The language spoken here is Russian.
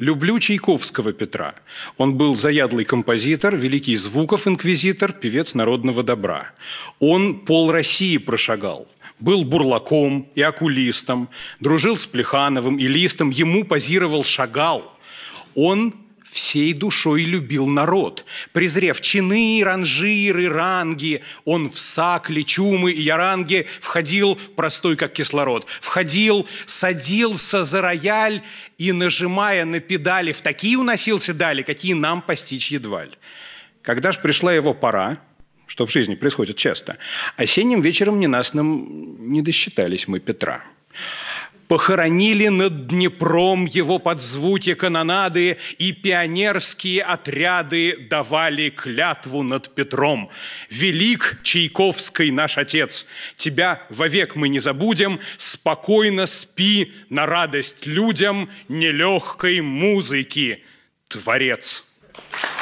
Люблю Чайковского Петра. Он был заядлый композитор, великий звуков инквизитор, певец народного добра. Он пол России прошагал, был бурлаком и окулистом, дружил с Плехановым и Листом, ему позировал Шагал. Он всей душой любил народ. Презрев чины, ранжиры, ранги, он в сакли, чумы и яранги входил, простой как кислород, входил, садился за рояль и, нажимая на педали, в такие уносился дали, какие нам постичь едва ли. Когда ж пришла его пора, что в жизни происходит часто, осенним вечером ненастным не досчитались мы Петра похоронили над Днепром его под подзвуки канонады, и пионерские отряды давали клятву над Петром. Велик Чайковский наш отец, тебя вовек мы не забудем, спокойно спи на радость людям нелегкой музыки, Творец. Thank you.